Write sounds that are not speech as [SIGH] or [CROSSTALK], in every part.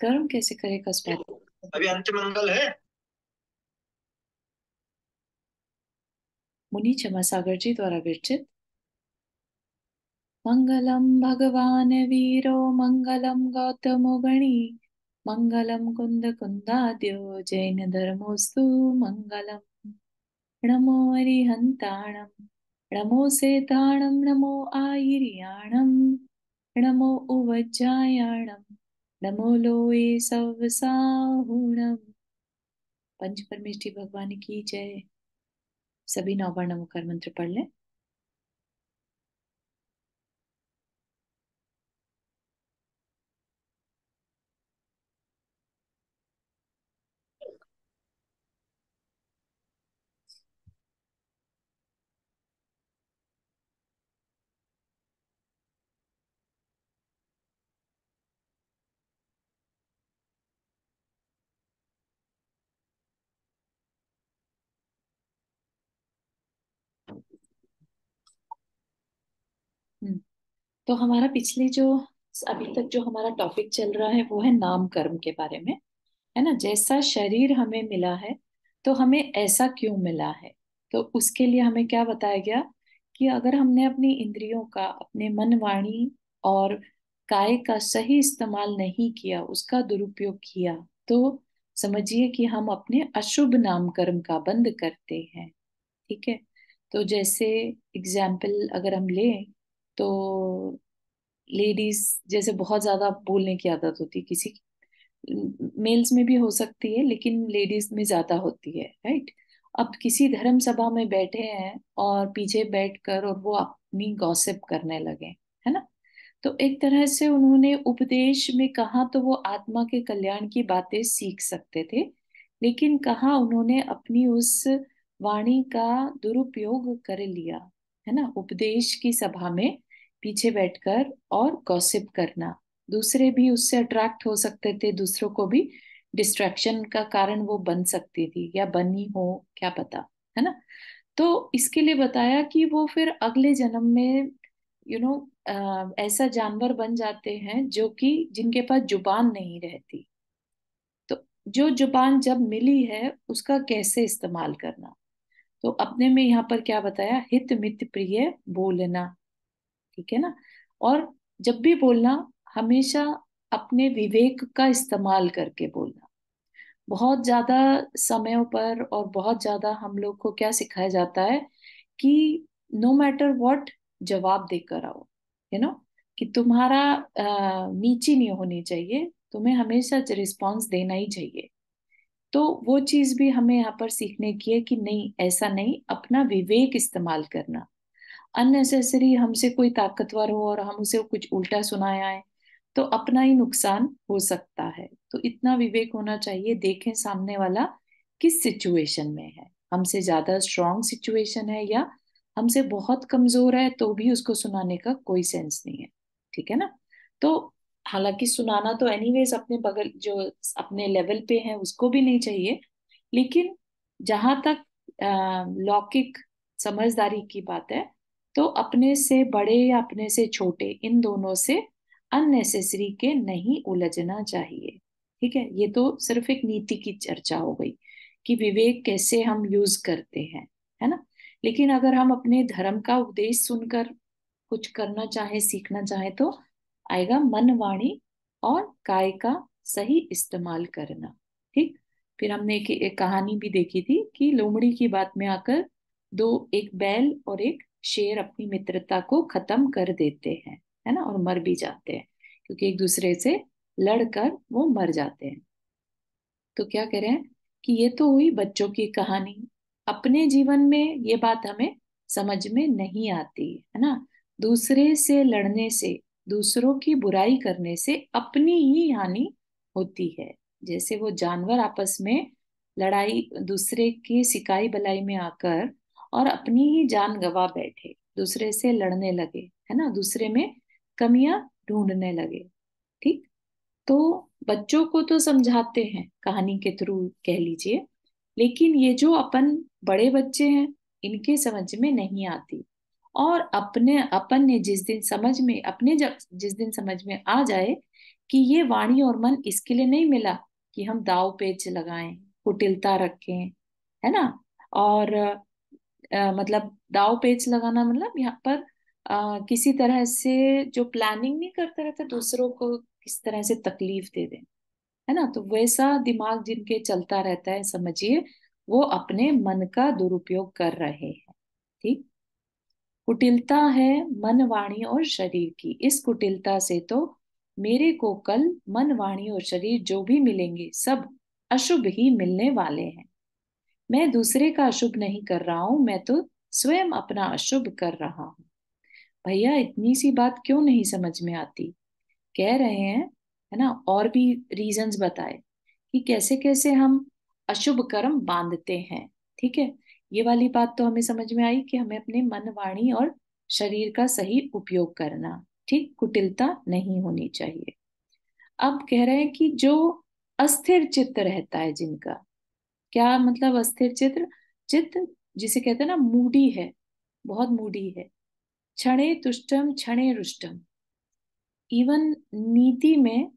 कर्म कैसे करेगा उस पर अभी अंत मंगल है मुनि चमा सागर जी द्वारा विरचित मंगलम भगवान वीरो मंगलम गौतम गणी मंगलम कुंद कुंदाद्यो जैन धर्मोस्तु मंगलम नमो हरिहंताणम नमो सेताणम नमो आयिरियाणम नमो उवज्जायाणम नमो लोए सवसाहुणम पंच परमेश्वरी भगवान की जय सभी नौ मंत्र पढ़ लें तो हमारा पिछले जो अभी तक जो हमारा टॉपिक चल रहा है वो है नाम कर्म के बारे में है ना जैसा शरीर हमें मिला है तो हमें ऐसा क्यों मिला है तो उसके लिए हमें क्या बताया गया कि अगर हमने अपनी इंद्रियों का अपने मन वाणी और काय का सही इस्तेमाल नहीं किया उसका दुरुपयोग किया तो समझिए कि हम अपने अशुभ नाम कर्म का बंद करते हैं ठीक है तो जैसे एग्जाम्पल अगर हम लें तो लेडीज जैसे बहुत ज्यादा बोलने की आदत होती है किसी की मेल्स में भी हो सकती है लेकिन लेडीज में ज्यादा होती है राइट अब किसी धर्म सभा में बैठे हैं और पीछे बैठकर और वो अपनी गॉसिप करने लगे है ना तो एक तरह से उन्होंने उपदेश में कहा तो वो आत्मा के कल्याण की बातें सीख सकते थे लेकिन कहा उन्होंने अपनी उस वाणी का दुरुपयोग कर लिया है ना उपदेश की सभा में पीछे बैठकर और गॉसिप करना दूसरे भी उससे अट्रैक्ट हो सकते थे दूसरों को भी डिस्ट्रैक्शन का कारण वो बन सकती थी या बनी हो क्या पता है ना तो इसके लिए बताया कि वो फिर अगले जन्म में यू you नो know, ऐसा जानवर बन जाते हैं जो कि जिनके पास जुबान नहीं रहती तो जो जुबान जब मिली है उसका कैसे इस्तेमाल करना तो अपने में यहाँ पर क्या बताया हित मित प्रिय बोलना ठीक है ना और जब भी बोलना हमेशा अपने विवेक का इस्तेमाल करके बोलना बहुत ज्यादा समयों पर और बहुत ज्यादा हम लोग को क्या सिखाया जाता है कि नो मैटर वॉट जवाब देकर आओ यू नो कि तुम्हारा नीची नहीं होनी चाहिए तुम्हें हमेशा रिस्पॉन्स देना ही चाहिए तो वो चीज भी हमें यहाँ पर सीखने की है कि नहीं ऐसा नहीं अपना विवेक इस्तेमाल करना अननेसेसरी हमसे कोई ताकतवर हो और हम उसे कुछ उल्टा सुनाए आए तो अपना ही नुकसान हो सकता है तो इतना विवेक होना चाहिए देखें सामने वाला किस सिचुएशन में है हमसे ज्यादा स्ट्रांग सिचुएशन है या हमसे बहुत कमजोर है तो भी उसको सुनाने का कोई सेंस नहीं है ठीक है ना तो हालांकि सुनाना तो एनीवेज अपने बगल जो अपने लेवल पे है उसको भी नहीं चाहिए लेकिन जहां तक लौकिक समझदारी की बात है तो अपने से बड़े या अपने से छोटे इन दोनों से अननेसेसरी के नहीं उलझना चाहिए ठीक है ये तो सिर्फ एक नीति की चर्चा हो गई कि विवेक कैसे हम यूज करते हैं है ना लेकिन अगर हम अपने धर्म का उपदेश सुनकर कुछ करना चाहे सीखना चाहे तो आएगा मन वाणी और काय का सही इस्तेमाल करना ठीक फिर हमने एक, एक कहानी भी देखी थी कि लोमड़ी की बात में आकर दो एक बैल और एक शेर अपनी मित्रता को खत्म कर देते हैं है ना और मर भी जाते हैं क्योंकि एक दूसरे से लड़कर वो मर जाते हैं तो क्या कह रहे हैं कि ये तो हुई बच्चों की कहानी अपने जीवन में ये बात हमें समझ में नहीं आती है ना दूसरे से लड़ने से दूसरों की बुराई करने से अपनी ही हानि होती है जैसे वो जानवर आपस में लड़ाई दूसरे की सिकाई बलाई में आकर और अपनी ही जान गवा बैठे दूसरे से लड़ने लगे है ना दूसरे में कमियां ढूंढने लगे ठीक तो बच्चों को तो समझाते हैं कहानी के थ्रू कह लीजिए लेकिन ये जो अपन बड़े बच्चे हैं इनके समझ में नहीं आती और अपने अपन ने जिस दिन समझ में अपने जब जिस दिन समझ में आ जाए कि ये वाणी और मन इसके लिए नहीं मिला कि हम दाव पेच लगाएं कुटिलता रखें है ना और मतलब दाव पेच लगाना मतलब यहाँ पर आ, किसी तरह से जो प्लानिंग नहीं करते रहते हाँ। दूसरों को किस तरह से तकलीफ दे दे है ना तो वैसा दिमाग जिनके चलता रहता है समझिए वो अपने मन का दुरुपयोग कर रहे हैं ठीक कुटिलता है मन वाणी और शरीर की इस कुटिलता से तो मेरे को कल मन वाणी और शरीर जो भी मिलेंगे सब अशुभ ही मिलने वाले हैं मैं दूसरे का अशुभ नहीं कर रहा हूं मैं तो स्वयं अपना अशुभ कर रहा हूं भैया इतनी सी बात क्यों नहीं समझ में आती कह रहे हैं है ना और भी रीजंस बताए कि कैसे कैसे हम अशुभ कर्म बांधते हैं ठीक है ये वाली बात तो हमें समझ में आई कि हमें अपने मन वाणी और शरीर का सही उपयोग करना ठीक कुटिलता नहीं होनी चाहिए अब कह रहे हैं कि जो अस्थिर चित्त रहता है जिनका क्या मतलब अस्थिर चित्र चित्त जिसे कहते हैं ना मूडी है बहुत मूडी है क्षणे तुष्टम क्षणे रुष्टम इवन नीति में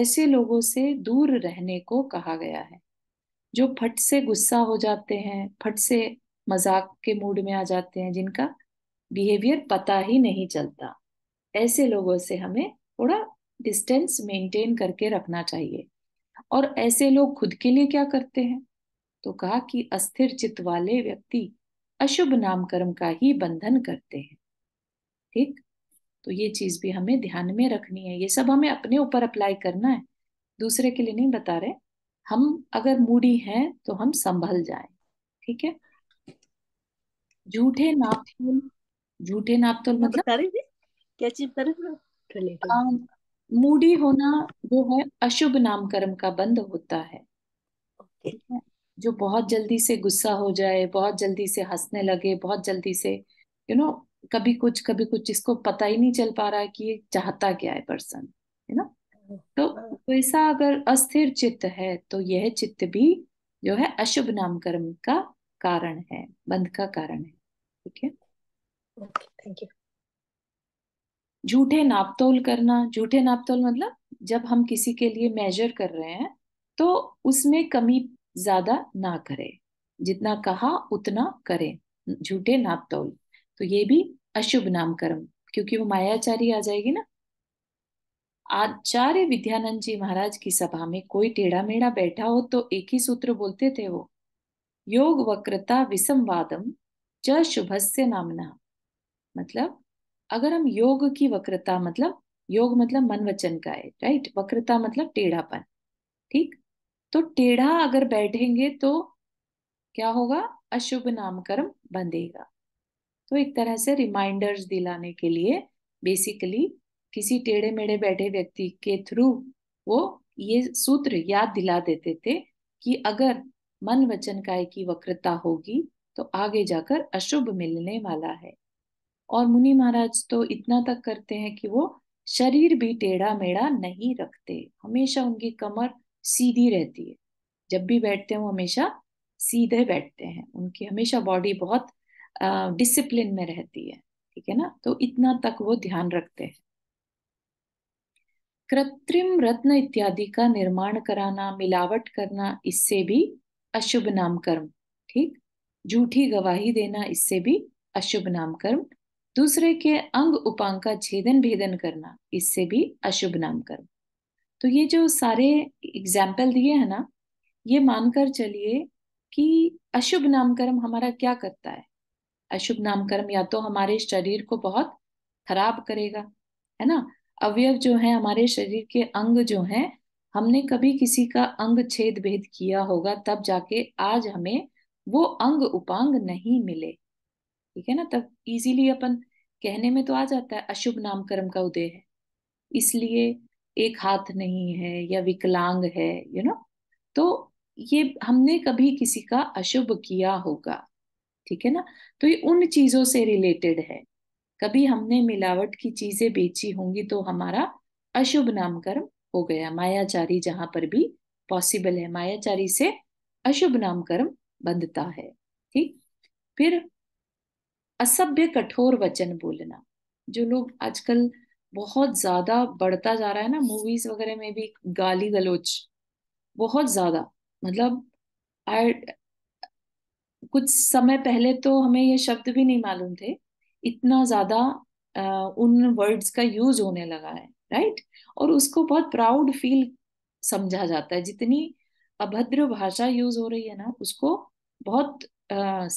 ऐसे लोगों से दूर रहने को कहा गया है जो फट से गुस्सा हो जाते हैं फट से मजाक के मूड में आ जाते हैं जिनका बिहेवियर पता ही नहीं चलता ऐसे लोगों से हमें थोड़ा डिस्टेंस मेंटेन करके रखना चाहिए और ऐसे लोग खुद के लिए क्या करते हैं तो कहा कि अस्थिर चित्त वाले व्यक्ति अशुभ नाम कर्म का ही बंधन करते हैं ठीक तो ये चीज भी हमें ध्यान में रखनी है ये सब हमें अपने ऊपर अप्लाई करना है दूसरे के लिए नहीं बता रहे हम अगर मूडी हैं तो हम संभल जाए ठीक है झूठे नापतोल झूठे नापतोल मतलब क्या चीज मूडी होना जो है अशुभ नाम कर्म का बंद होता है जो बहुत जल्दी से गुस्सा हो जाए बहुत जल्दी से हंसने लगे बहुत जल्दी से यू you नो know, कभी कुछ कभी कुछ जिसको पता ही नहीं चल पा रहा है कि ये चाहता क्या है पर्सन है ना तो वैसा हाँ। तो अगर अस्थिर चित्त है तो यह चित्त भी जो है अशुभ नाम कर्म का कारण है बंध का कारण है ठीक है थैंक यू झूठे नापतोल करना झूठे नापतोल मतलब जब हम किसी के लिए मेजर कर रहे हैं तो उसमें कमी ज्यादा ना करे जितना कहा उतना करें झूठे नाप तोल तो ये भी अशुभ कर्म क्योंकि वो मायाचारी आ जाएगी ना आचार्य विद्यानंद जी महाराज की सभा में कोई टेढ़ा मेढ़ा बैठा हो तो एक ही सूत्र बोलते थे वो योग वक्रता विसंवादम च शुभस्य नामना मतलब अगर हम योग की वक्रता मतलब योग मतलब मन वचन का है राइट वक्रता मतलब टेढ़ापन ठीक तो टेढ़ा अगर बैठेंगे तो क्या होगा अशुभ नाम कर्म बंधेगा तो एक तरह से रिमाइंडर्स दिलाने के लिए बेसिकली किसी टेढ़े मेढ़े बैठे व्यक्ति के थ्रू वो ये सूत्र याद दिला देते थे कि अगर मन वचन काय की वक्रता होगी तो आगे जाकर अशुभ मिलने वाला है और मुनि महाराज तो इतना तक करते हैं कि वो शरीर भी टेढ़ा मेढ़ा नहीं रखते हमेशा उनकी कमर सीधी रहती है जब भी बैठते हैं वो हमेशा सीधे बैठते हैं उनकी हमेशा बॉडी बहुत डिसिप्लिन में रहती है ठीक है ना तो इतना तक वो ध्यान रखते हैं कृत्रिम रत्न इत्यादि का निर्माण कराना मिलावट करना इससे भी अशुभ नाम कर्म ठीक झूठी गवाही देना इससे भी अशुभ नाम कर्म दूसरे के अंग उपांग का छेदन भेदन करना इससे भी अशुभ नाम कर्म तो ये जो सारे एग्जाम्पल दिए हैं ना ये मानकर चलिए कि अशुभ नामकर्म हमारा क्या करता है अशुभ नामकर्म या तो हमारे शरीर को बहुत खराब करेगा है ना अवयव जो है हमारे शरीर के अंग जो हैं हमने कभी किसी का अंग छेद भेद किया होगा तब जाके आज हमें वो अंग उपांग नहीं मिले ठीक है ना तब इजीली अपन कहने में तो आ जाता है अशुभ नामकर्म का उदय है इसलिए एक हाथ नहीं है या विकलांग है यू you नो know? तो ये हमने कभी किसी का अशुभ किया होगा ठीक है ना तो ये उन चीजों से रिलेटेड है कभी हमने मिलावट की चीजें बेची होंगी तो हमारा अशुभ नाम कर्म हो गया मायाचारी जहां पर भी पॉसिबल है मायाचारी से अशुभ नाम कर्म बंधता है ठीक फिर असभ्य कठोर वचन बोलना जो लोग आजकल बहुत ज्यादा बढ़ता जा रहा है ना मूवीज वगैरह में भी गाली गलोच बहुत ज्यादा मतलब आई कुछ समय पहले तो हमें ये शब्द भी नहीं मालूम थे इतना ज्यादा उन वर्ड्स का यूज होने लगा है राइट और उसको बहुत प्राउड फील समझा जाता है जितनी अभद्र भाषा यूज हो रही है ना उसको बहुत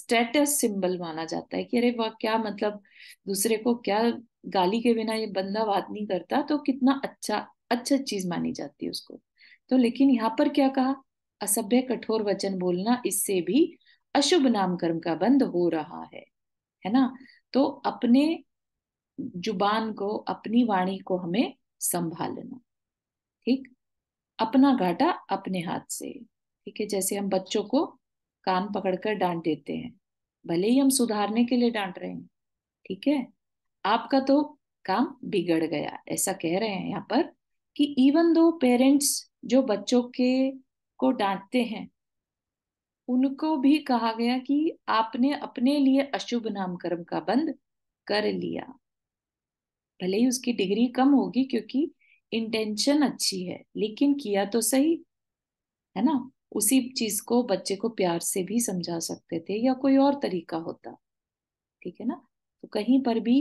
स्टेटस सिंबल माना जाता है कि अरे वह क्या मतलब दूसरे को क्या गाली के बिना ये बंदा बात नहीं करता तो कितना अच्छा अच्छा चीज मानी जाती है उसको तो लेकिन यहाँ पर क्या कहा असभ्य कठोर वचन बोलना इससे भी अशुभ नाम कर्म का बंद हो रहा है है ना तो अपने जुबान को अपनी वाणी को हमें संभालना ठीक अपना घाटा अपने हाथ से ठीक है जैसे हम बच्चों को कान पकड़कर डांट देते हैं भले ही हम सुधारने के लिए डांट रहे हैं ठीक है आपका तो काम बिगड़ गया ऐसा कह रहे हैं यहाँ पर कि इवन दो पेरेंट्स जो बच्चों के को डांटते हैं उनको भी कहा गया कि आपने अपने लिए अशुभ कर्म का बंद कर लिया भले ही उसकी डिग्री कम होगी क्योंकि इंटेंशन अच्छी है लेकिन किया तो सही है ना उसी चीज को बच्चे को प्यार से भी समझा सकते थे या कोई और तरीका होता ठीक है ना तो कहीं पर भी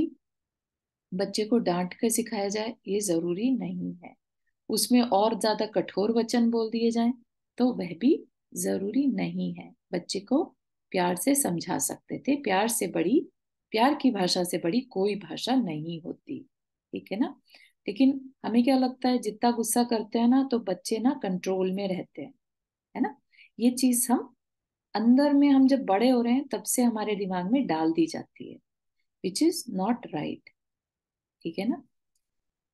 बच्चे को डांट कर सिखाया जाए ये जरूरी नहीं है उसमें और ज्यादा कठोर वचन बोल दिए जाए तो वह भी जरूरी नहीं है बच्चे को प्यार से समझा सकते थे प्यार से बड़ी प्यार की भाषा से बड़ी कोई भाषा नहीं होती ठीक है ना लेकिन हमें क्या लगता है जितना गुस्सा करते हैं ना तो बच्चे ना कंट्रोल में रहते हैं है ना ये चीज हम अंदर में हम जब बड़े हो रहे हैं तब से हमारे दिमाग में डाल दी जाती है विच इज नॉट राइट ठीक है ना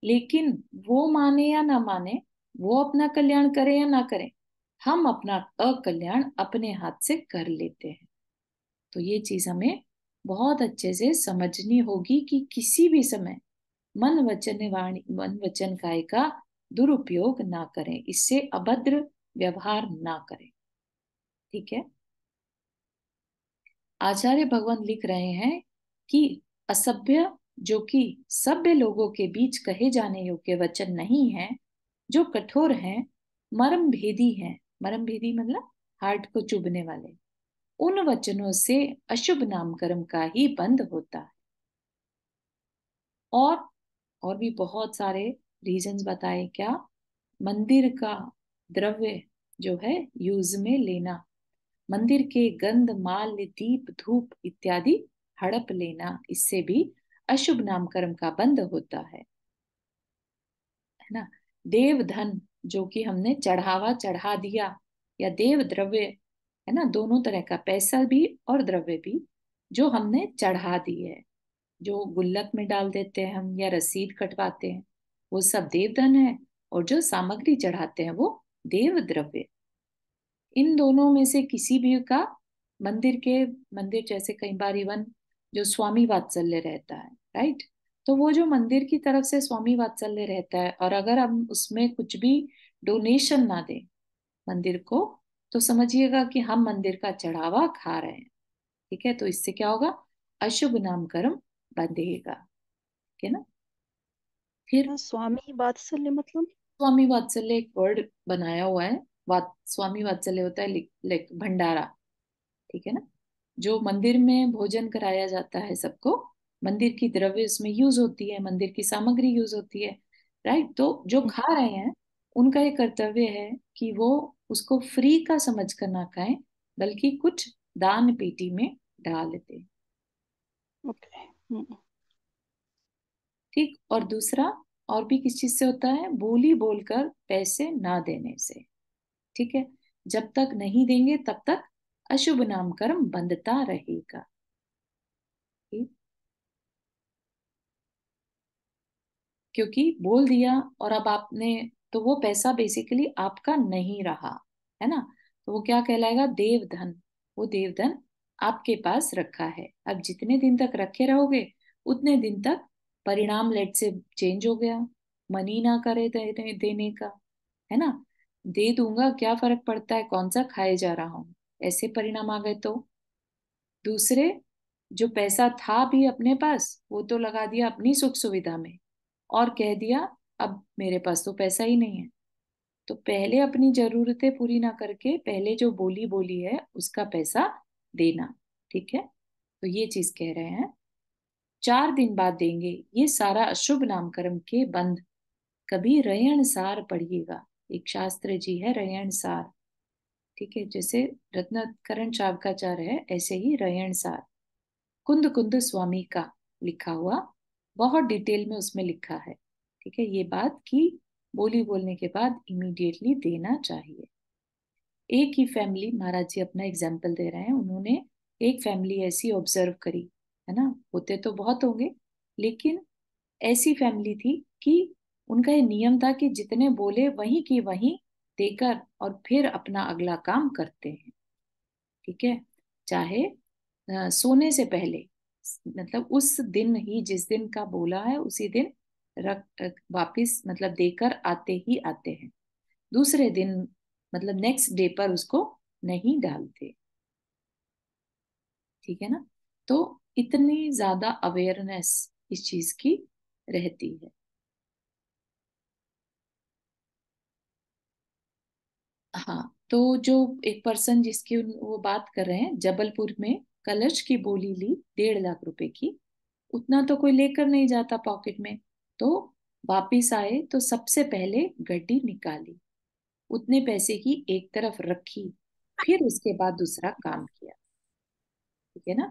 लेकिन वो माने या ना माने वो अपना कल्याण करे या ना करे हम अपना अकल्याण अपने हाथ से कर लेते हैं तो ये चीज हमें बहुत अच्छे से समझनी होगी कि किसी भी समय मन वचन वाणी मन वचन काय का दुरुपयोग ना करें इससे अभद्र व्यवहार ना करें ठीक है आचार्य भगवान लिख रहे हैं कि असभ्य जो कि सभ्य लोगों के बीच कहे जाने योग्य वचन नहीं है जो कठोर हैं मर्म भेदी है मर्म भेदी मतलब हार्ट को चुभने वाले उन वचनों से अशुभ कर्म का ही बंद होता है और और भी बहुत सारे रीजंस बताए क्या मंदिर का द्रव्य जो है यूज में लेना मंदिर के गंध माल दीप धूप इत्यादि हड़प लेना इससे भी अशुभ नाम कर्म का बंद होता है है ना देव धन जो कि हमने चढ़ावा चढ़ा दिया या देव द्रव्य है ना दोनों तरह का पैसा भी और द्रव्य भी जो हमने चढ़ा दी है जो गुल्लक में डाल देते हैं हम या रसीद कटवाते हैं वो सब देवधन है और जो सामग्री चढ़ाते हैं वो देव द्रव्य इन दोनों में से किसी भी का मंदिर के मंदिर जैसे कई बार इवन जो स्वामी वात्सल्य रहता है राइट तो वो जो मंदिर की तरफ से स्वामी वात्सल्य रहता है और अगर हम उसमें कुछ भी डोनेशन ना दें मंदिर को तो समझिएगा कि हम मंदिर का चढ़ावा खा रहे हैं ठीक है तो इससे क्या होगा अशुभ नाम कर्म बंधेगा ठीक है ना फिर हाँ, स्वामी वात्सल्य मतलब स्वामी वात्सल्य एक वर्ड बनाया हुआ है वात स्वामी वात्सल्य होता है लाइक भंडारा ठीक है ना जो मंदिर में भोजन कराया जाता है सबको मंदिर की द्रव्य उसमें यूज होती है मंदिर की सामग्री यूज होती है राइट तो जो हम्म। खा रहे हैं उनका ये कर्तव्य है कि वो उसको फ्री का समझ कर ना खाएं बल्कि कुछ दान पेटी में डाल ठीक okay. हम्म। ठीक और दूसरा और भी किस चीज से होता है बोली बोलकर पैसे ना देने से ठीक है जब तक नहीं देंगे तब तक अशुभ नाम कर्म बंधता रहेगा क्योंकि बोल दिया और अब आपने तो वो पैसा बेसिकली आपका नहीं रहा है ना तो वो क्या कहलाएगा देवधन वो देवधन आपके पास रखा है अब जितने दिन तक रखे रहोगे उतने दिन तक परिणाम लेट से चेंज हो गया मनी ना करे देने का है ना दे दूंगा क्या फर्क पड़ता है कौन सा खाए जा रहा हूं ऐसे परिणाम आ गए तो दूसरे जो पैसा था भी अपने पास वो तो लगा दिया अपनी सुख सुविधा में और कह दिया अब मेरे पास तो पैसा ही नहीं है तो पहले अपनी जरूरतें पूरी ना करके पहले जो बोली बोली है उसका पैसा देना ठीक है तो ये चीज कह रहे हैं चार दिन बाद देंगे ये सारा अशुभ नामकरण के बंद कभी रयण सार पढ़िएगा एक शास्त्र जी है रयण सार ठीक है जैसे रत्नाकरण शावकाचार्य है ऐसे ही रहण सार कुंद कुंद स्वामी का लिखा हुआ बहुत डिटेल में उसमें लिखा है ठीक है ये बात कि बोली बोलने के बाद इमीडिएटली देना चाहिए एक ही फैमिली महाराज जी अपना एग्जाम्पल दे रहे हैं उन्होंने एक फैमिली ऐसी ऑब्जर्व करी है ना होते तो बहुत होंगे लेकिन ऐसी फैमिली थी कि उनका ये नियम था कि जितने बोले वहीं की वहीं देकर और फिर अपना अगला काम करते हैं ठीक है चाहे सोने से पहले मतलब उस दिन ही जिस दिन का बोला है उसी दिन रख वापिस मतलब देकर आते ही आते हैं दूसरे दिन मतलब नेक्स्ट डे पर उसको नहीं डालते ठीक है ना तो इतनी ज्यादा अवेयरनेस इस चीज की रहती है हाँ तो जो एक पर्सन जिसकी वो बात कर रहे हैं जबलपुर में कलश की बोली ली डेढ़ लाख रुपए की उतना तो कोई लेकर नहीं जाता पॉकेट में तो वापिस आए तो सबसे पहले गड्डी निकाली उतने पैसे की एक तरफ रखी फिर उसके बाद दूसरा काम किया ठीक है ना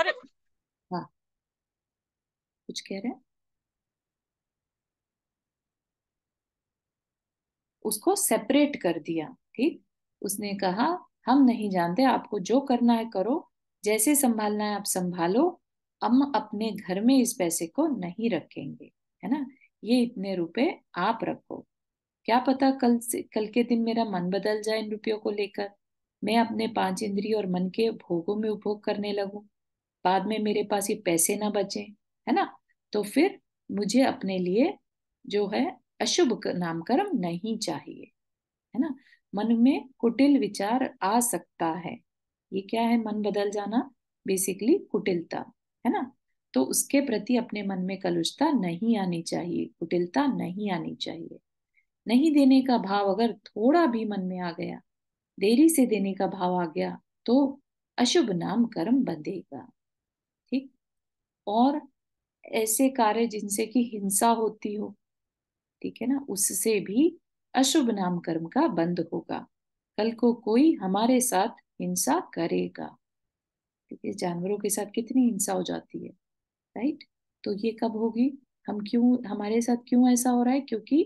अरे हाँ कुछ कह रहे हैं उसको सेपरेट कर दिया थी उसने कहा हम नहीं जानते आपको जो करना है करो जैसे संभालना है आप संभालो हम अपने घर में इस पैसे को नहीं रखेंगे है ना ये इतने रुपए आप रखो क्या पता कल से कल के दिन मेरा मन बदल जाए इन रुपयों को लेकर मैं अपने पांच इंद्रिय और मन के भोगों में उपभोग करने लगूं बाद में मेरे पास ये पैसे ना बचे है ना तो फिर मुझे अपने लिए जो है अशुभ नामकर्म नहीं चाहिए है ना मन में कुटिल विचार आ सकता है ये क्या है मन बदल जाना बेसिकली कुटिलता है ना तो उसके प्रति अपने मन में कलुषता नहीं आनी चाहिए कुटिलता नहीं आनी चाहिए नहीं देने का भाव अगर थोड़ा भी मन में आ गया देरी से देने का भाव आ गया तो अशुभ नाम कर्म बंधेगा ठीक और ऐसे कार्य जिनसे कि हिंसा होती हो ठीक है ना उससे भी अशुभ नाम कर्म का बंद होगा कल को कोई हमारे साथ हिंसा करेगा ठीक है जानवरों के साथ कितनी हिंसा हो जाती है राइट तो ये कब होगी हम क्यों हमारे साथ क्यों ऐसा हो रहा है क्योंकि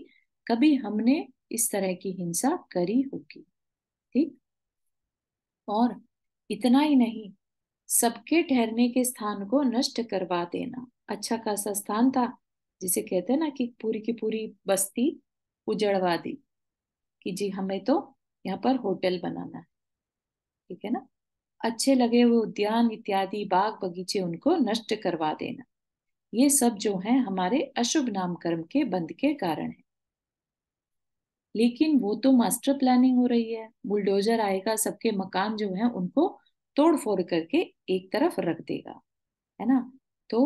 कभी हमने इस तरह की हिंसा करी होगी ठीक और इतना ही नहीं सबके ठहरने के स्थान को नष्ट करवा देना अच्छा खासा स्थान था जिसे कहते हैं ना कि पूरी की पूरी बस्ती उजड़वा दी कि जी हमें तो यहाँ पर होटल बनाना है ठीक है ना अच्छे लगे हुए उद्यान इत्यादि बाग बगीचे उनको नष्ट करवा देना ये सब जो है हमारे अशुभ कर्म के बंद के कारण है लेकिन वो तो मास्टर प्लानिंग हो रही है बुलडोजर आएगा सबके मकान जो है उनको तोड़ फोड़ करके एक तरफ रख देगा है ना तो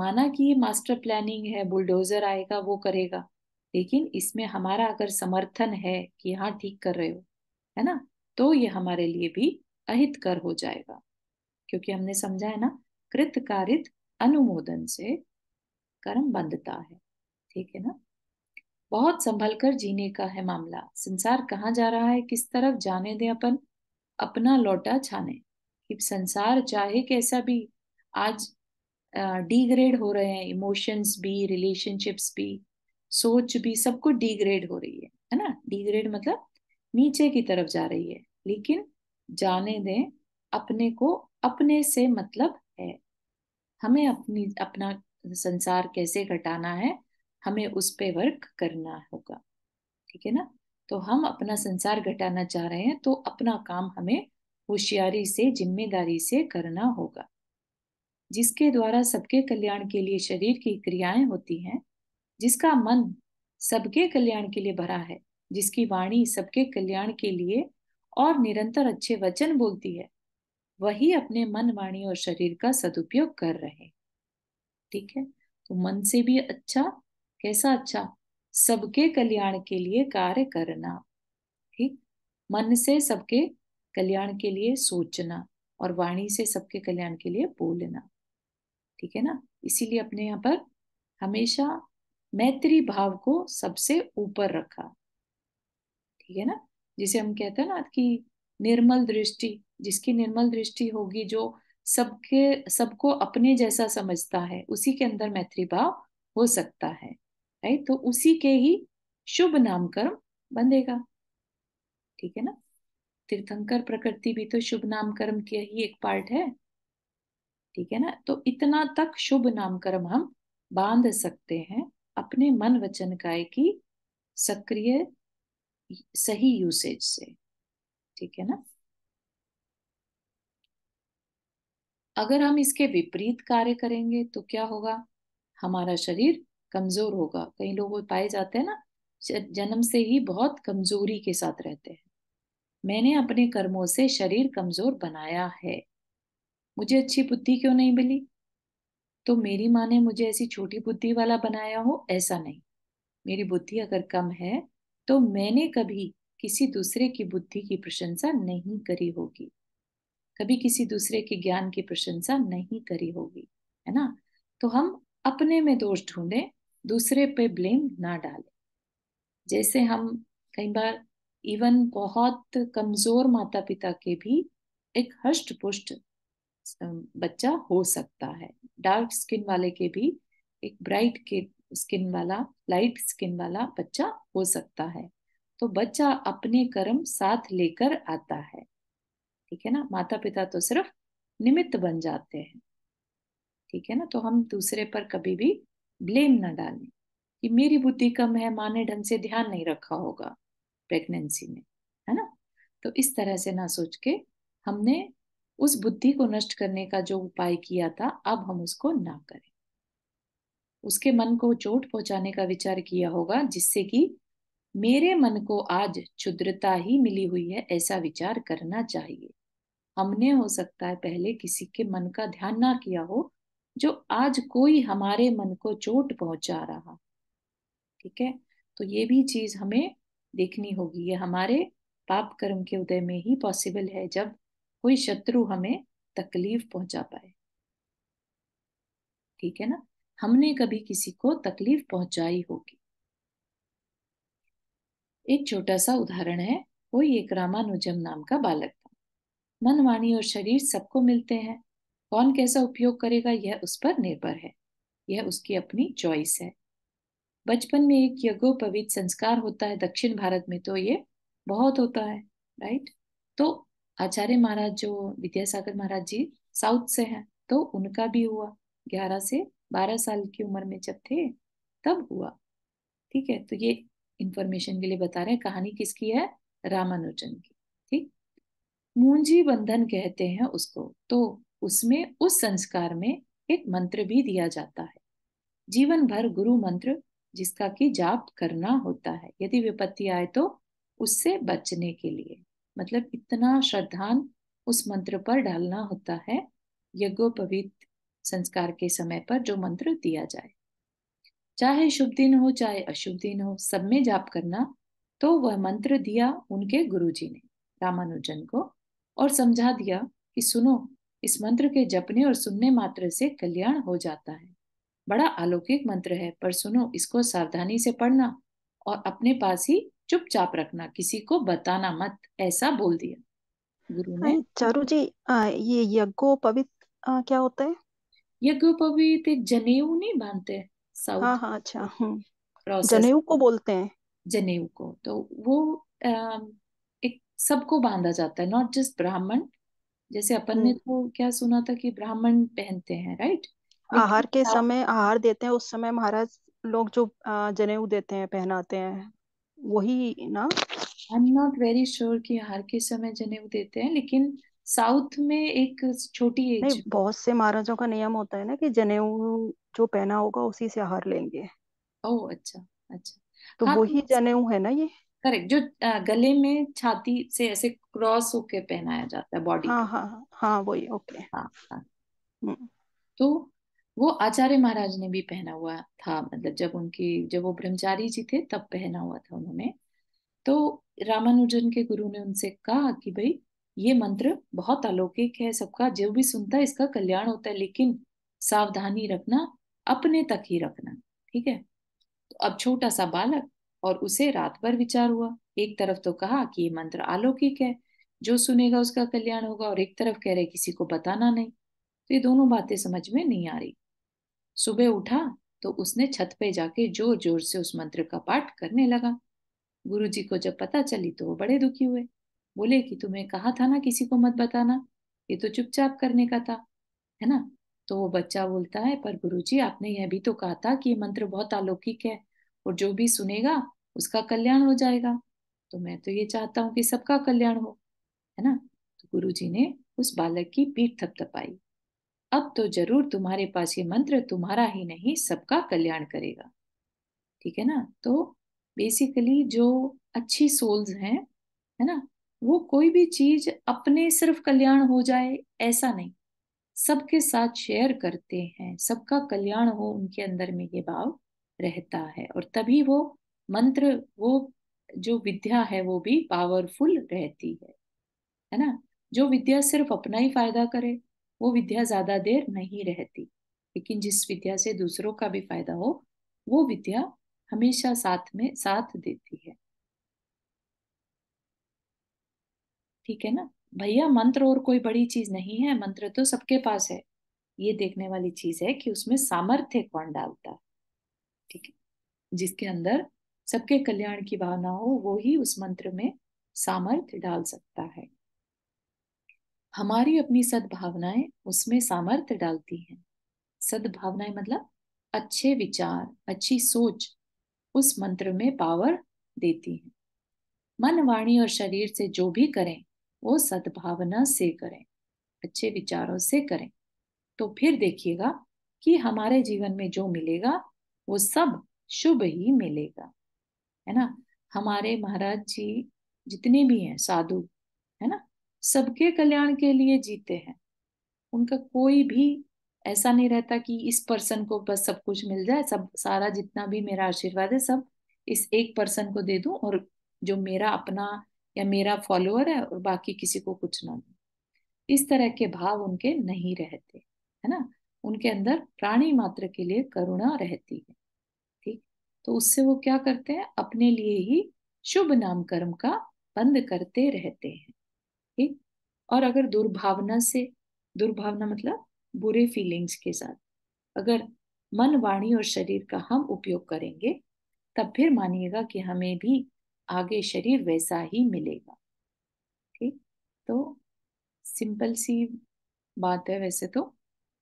माना कि ये मास्टर प्लानिंग है बुलडोजर आएगा वो करेगा लेकिन इसमें हमारा अगर समर्थन है कि हाँ ठीक कर रहे हो है ना तो ये हमारे लिए भी अहित कर हो जाएगा क्योंकि हमने समझा है ना कृत कारित अनुमोदन से कर्म बंधता है ठीक है ना बहुत संभल कर जीने का है मामला संसार कहाँ जा रहा है किस तरफ जाने दे अपन अपना लौटा छाने कि संसार चाहे कैसा भी आज डिग्रेड हो रहे हैं इमोशंस भी रिलेशनशिप्स भी सोच भी सबको डिग्रेड हो रही है है ना डिग्रेड मतलब नीचे की तरफ जा रही है लेकिन जाने दें अपने को अपने से मतलब है हमें अपनी अपना संसार कैसे घटाना है हमें उस पे वर्क करना होगा ठीक है ना तो हम अपना संसार घटाना चाह रहे हैं तो अपना काम हमें होशियारी से जिम्मेदारी से करना होगा जिसके द्वारा सबके कल्याण के लिए शरीर की क्रियाएं होती हैं जिसका मन सबके कल्याण के लिए भरा है जिसकी वाणी सबके कल्याण के लिए और निरंतर अच्छे वचन बोलती है वही अपने मन वाणी और शरीर का सदुपयोग कर रहे ठीक है तो मन से भी अच्छा कैसा अच्छा सबके कल्याण के लिए कार्य करना ठीक मन से सबके कल्याण के लिए सोचना और वाणी से सबके कल्याण के लिए बोलना ठीक है ना इसीलिए अपने यहाँ पर हमेशा मैत्री भाव को सबसे ऊपर रखा ठीक है ना जिसे हम कहते हैं ना कि निर्मल दृष्टि जिसकी निर्मल दृष्टि होगी जो सबके सबको अपने जैसा समझता है उसी के अंदर मैत्री भाव हो सकता है राइट तो उसी के ही शुभ नाम कर्म बंधेगा ठीक है ना तीर्थंकर प्रकृति भी तो शुभ नाम कर्म के ही एक पार्ट है ठीक है ना तो इतना तक शुभ नाम कर्म हम बांध सकते हैं अपने मन वचन काय की सक्रिय सही यूसेज से ठीक है ना अगर हम इसके विपरीत कार्य करेंगे तो क्या होगा हमारा शरीर कमजोर होगा कई लोग पाए जाते हैं ना जन्म से ही बहुत कमजोरी के साथ रहते हैं मैंने अपने कर्मों से शरीर कमजोर बनाया है मुझे अच्छी बुद्धि क्यों नहीं मिली तो मेरी माँ ने मुझे ऐसी छोटी बुद्धि वाला बनाया हो ऐसा नहीं मेरी बुद्धि अगर कम है तो मैंने कभी किसी दूसरे की बुद्धि की प्रशंसा नहीं करी होगी कभी किसी दूसरे के ज्ञान की प्रशंसा नहीं करी होगी है ना तो हम अपने में दोष ढूंढें दूसरे पे ब्लेम ना डालें जैसे हम कई बार इवन बहुत कमजोर माता पिता के भी एक हष्ट पुष्ट बच्चा हो सकता है डार्क स्किन वाले के भी एक ब्राइट के स्किन वाला लाइट स्किन वाला बच्चा हो सकता है तो बच्चा अपने कर्म साथ लेकर आता है ठीक है ना माता पिता तो सिर्फ निमित्त बन जाते हैं ठीक है ना तो हम दूसरे पर कभी भी ब्लेम ना डालें कि मेरी बुद्धि कम है माँ ने ढंग से ध्यान नहीं रखा होगा प्रेगनेंसी में है ना तो इस तरह से ना सोच के हमने उस बुद्धि को नष्ट करने का जो उपाय किया था अब हम उसको ना करें उसके मन को चोट पहुंचाने का विचार किया होगा जिससे कि मेरे मन को आज क्षुद्रता ही मिली हुई है ऐसा विचार करना चाहिए हमने हो सकता है पहले किसी के मन का ध्यान ना किया हो जो आज कोई हमारे मन को चोट पहुंचा रहा ठीक है तो ये भी चीज हमें देखनी होगी ये हमारे पाप कर्म के उदय में ही पॉसिबल है जब कोई शत्रु हमें तकलीफ पहुंचा पाए ठीक है ना हमने कभी किसी को तकलीफ पहुंचाई होगी एक छोटा सा उदाहरण है कोई एक रामानुजम नाम का बालक था मन वाणी और शरीर सबको मिलते हैं कौन कैसा उपयोग करेगा यह उस पर निर्भर है यह उसकी अपनी चॉइस है बचपन में एक यज्ञोपवीत संस्कार होता है दक्षिण भारत में तो ये बहुत होता है राइट तो आचार्य महाराज जो विद्यासागर महाराज जी साउथ से हैं तो उनका भी हुआ ग्यारह से बारह साल की उम्र में जब थे तब हुआ ठीक है तो ये इंफॉर्मेशन के लिए बता रहे हैं कहानी किसकी है रामानुजन की ठीक मूंजी बंधन कहते हैं उसको तो उसमें उस संस्कार में एक मंत्र भी दिया जाता है जीवन भर गुरु मंत्र जिसका कि जाप करना होता है यदि विपत्ति आए तो उससे बचने के लिए मतलब इतना श्रद्धान उस मंत्र पर डालना होता है यज्ञोपवीत संस्कार के समय पर जो मंत्र दिया जाए चाहे शुभ दिन हो चाहे अशुभ दिन हो सब में जाप करना तो वह मंत्र दिया उनके गुरुजी ने रामानुजन को और समझा दिया कि सुनो इस मंत्र के जपने और सुनने मात्र से कल्याण हो जाता है बड़ा अलौकिक मंत्र है पर सुनो इसको सावधानी से पढ़ना और अपने पास ही चुपचाप रखना किसी को बताना मत ऐसा बोल दिया गुरु ने चारू जी आ, ये यज्ञोपवित क्या होता है यज्ञोपवित एक जनेऊ नहीं बांधते हाँ, हाँ, अच्छा हम्म। जनेऊ को बोलते हैं जनेऊ को तो वो आ, एक सबको बांधा जाता है नॉट जस्ट ब्राह्मण जैसे अपन ने हम्म। तो क्या सुना था कि ब्राह्मण पहनते हैं राइट आहार के समय आहार देते हैं उस समय महाराज लोग जो जनेऊ देते हैं पहनाते हैं वही ना I am not very sure कि हर के समय जनेऊ देते हैं लेकिन साउथ में एक छोटी एज नहीं बहुत से महाराजों का नियम होता है ना कि जनेऊ जो पहना होगा उसी से हार लेंगे ओ अच्छा अच्छा तो हाँ, वही तो जनेऊ है ना ये करेक्ट जो गले में छाती से ऐसे क्रॉस होके पहनाया जाता है बॉडी हाँ हाँ, हाँ हाँ वही ओके हाँ हाँ हम्म। तो वो आचार्य महाराज ने भी पहना हुआ था मतलब जब उनकी जब वो ब्रह्मचारी जी थे तब पहना हुआ था उन्होंने तो रामानुजन के गुरु ने उनसे कहा कि भाई ये मंत्र बहुत अलौकिक है सबका जो भी सुनता है इसका कल्याण होता है लेकिन सावधानी रखना अपने तक ही रखना ठीक है तो अब छोटा सा बालक और उसे रात भर विचार हुआ एक तरफ तो कहा कि ये मंत्र अलौकिक है जो सुनेगा उसका कल्याण होगा और एक तरफ कह रहे किसी को बताना नहीं तो ये दोनों बातें समझ में नहीं आ रही सुबह उठा तो उसने छत पे जाके जोर जोर से उस मंत्र का पाठ करने लगा गुरु जी को जब पता चली तो वो बड़े दुखी हुए बोले कि तुम्हें कहा था ना किसी को मत बताना ये तो चुपचाप करने का था है ना तो वो बच्चा बोलता है पर गुरु जी आपने यह भी तो कहा था कि ये मंत्र बहुत अलौकिक है और जो भी सुनेगा उसका कल्याण हो जाएगा तो मैं तो ये चाहता हूँ कि सबका कल्याण हो है ना तो गुरु जी ने उस बालक की पीठ थपथपाई अब तो जरूर तुम्हारे पास ये मंत्र तुम्हारा ही नहीं सबका कल्याण करेगा ठीक है ना तो बेसिकली जो अच्छी सोल्स हैं है ना वो कोई भी चीज अपने सिर्फ कल्याण हो जाए ऐसा नहीं सबके साथ शेयर करते हैं सबका कल्याण हो उनके अंदर में ये भाव रहता है और तभी वो मंत्र वो जो विद्या है वो भी पावरफुल रहती है है ना जो विद्या सिर्फ अपना ही फायदा करे वो विद्या ज्यादा देर नहीं रहती लेकिन जिस विद्या से दूसरों का भी फायदा हो वो विद्या हमेशा साथ में साथ देती है ठीक है ना भैया मंत्र और कोई बड़ी चीज नहीं है मंत्र तो सबके पास है ये देखने वाली चीज है कि उसमें सामर्थ्य कौन डालता है ठीक है जिसके अंदर सबके कल्याण की भावना हो वो ही उस मंत्र में सामर्थ्य डाल सकता है हमारी अपनी सद्भावनाएं उसमें सामर्थ्य डालती हैं सद्भावनाएं मतलब अच्छे विचार अच्छी सोच उस मंत्र में पावर देती हैं मन वाणी और शरीर से जो भी करें वो सद्भावना से करें अच्छे विचारों से करें तो फिर देखिएगा कि हमारे जीवन में जो मिलेगा वो सब शुभ ही मिलेगा है ना हमारे महाराज जी जितने भी हैं साधु है ना सबके कल्याण के लिए जीते हैं उनका कोई भी ऐसा नहीं रहता कि इस पर्सन को बस सब कुछ मिल जाए सब सारा जितना भी मेरा आशीर्वाद है सब इस एक पर्सन को दे दूं और जो मेरा अपना या मेरा फॉलोअर है और बाकी किसी को कुछ ना दूं इस तरह के भाव उनके नहीं रहते है ना उनके अंदर प्राणी मात्र के लिए करुणा रहती है ठीक तो उससे वो क्या करते हैं अपने लिए ही शुभ नाम कर्म का बंद करते रहते हैं और अगर दुर्भावना से दुर्भावना मतलब बुरे फीलिंग्स के साथ अगर मन वाणी और शरीर का हम उपयोग करेंगे तब फिर मानिएगा कि हमें भी आगे शरीर वैसा ही मिलेगा ठीक तो सिंपल सी बात है वैसे तो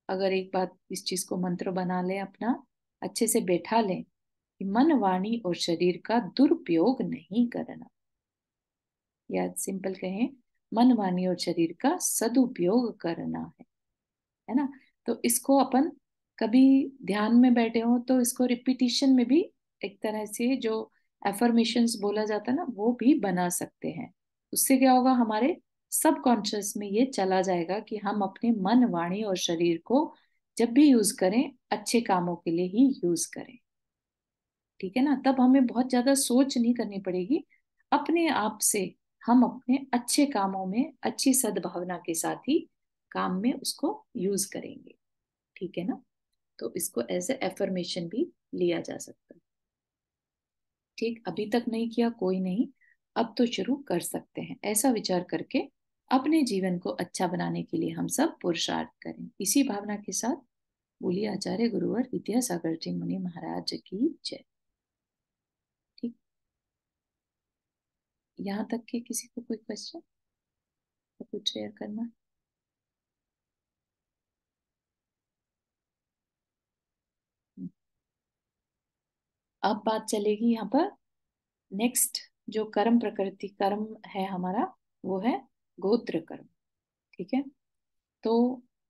अगर एक बात इस चीज को मंत्र बना लें अपना अच्छे से बैठा लें कि मन वाणी और शरीर का दुरुपयोग नहीं करना या सिंपल कहें मन वाणी और शरीर का सदुपयोग करना है है ना तो इसको अपन कभी ध्यान में बैठे हो तो इसको रिपीटिशन में भी एक तरह से जो एफर्मेशन बोला जाता है ना वो भी बना सकते हैं उससे क्या होगा हमारे सब कॉन्शियस में ये चला जाएगा कि हम अपने मन वाणी और शरीर को जब भी यूज करें अच्छे कामों के लिए ही यूज करें ठीक है ना तब हमें बहुत ज्यादा सोच नहीं करनी पड़ेगी अपने आप से हम अपने अच्छे कामों में अच्छी सद्भावना के साथ ही काम में उसको यूज करेंगे ठीक है ना तो इसको एज ए एफर्मेशन भी लिया जा सकता है ठीक अभी तक नहीं किया कोई नहीं अब तो शुरू कर सकते हैं ऐसा विचार करके अपने जीवन को अच्छा बनाने के लिए हम सब पुरुषार्थ करें इसी भावना के साथ बोली आचार्य गुरुवर विद्यासागर जी मुनि महाराज की जय यहाँ तक के किसी को कोई क्वेश्चन तो कुछ शेयर करना अब बात चलेगी यहाँ पर नेक्स्ट जो कर्म प्रकृति कर्म है हमारा वो है गोत्र कर्म ठीक है तो